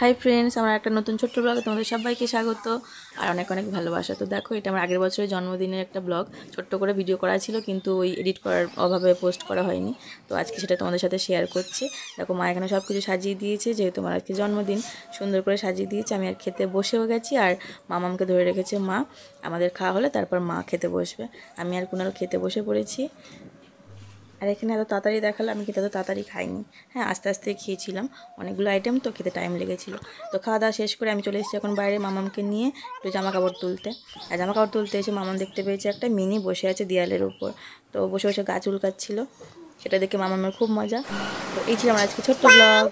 hi friends আমার একটা নতুন ছোট্ট ব্লগে তোমাদের সবাইকে স্বাগত আর অনেক অনেক ভালোবাসা তো দেখো এটা আমার আগের বছরের জন্মদিনের একটা ব্লগ ছোট্ট করে ভিডিও করা ছিল কিন্তু ওই এডিট করার অভাবে পোস্ট করা হয়নি তো আজকে সেটা তোমাদের সাথে শেয়ার করছি দেখো মা এখানে সব কিছু সাজিয়ে দিয়েছে যেহেতু আমার আজকে জন্মদিন সুন্দর করে সাজিয়ে দিয়েছে আমি আর খেতে বসেও গেছি আর মামামকে ধরে রেখেছে মা আমাদের খাওয়া হলে তারপর মা খেতে বসবে আমি আর কোনো খেতে বসে পড়েছি আর এখানে এত তাড়াতাড়ি দেখালে আমি কিন্তু এত তাড়াতাড়ি খাইনি হ্যাঁ আস্তে আস্তে খেয়েছিলাম অনেকগুলো আইটেম তো খেতে টাইম লেগেছিলো তো খাওয়া দাওয়া শেষ করে আমি চলে এসেছি এখন বাইরে মামামকে নিয়ে একটু জামা কাপড় তুলতে আর জামা কাপড় তুলতে এসে মামাম দেখতে পেয়েছে একটা মিনি বসে আছে দেয়ালের উপর তো বসে বসে গাছ উলকাচ্ছিল সেটা দেখে মামামের খুব মজা তো এই ছিল আমার আজকে ছোট্ট ব্লগ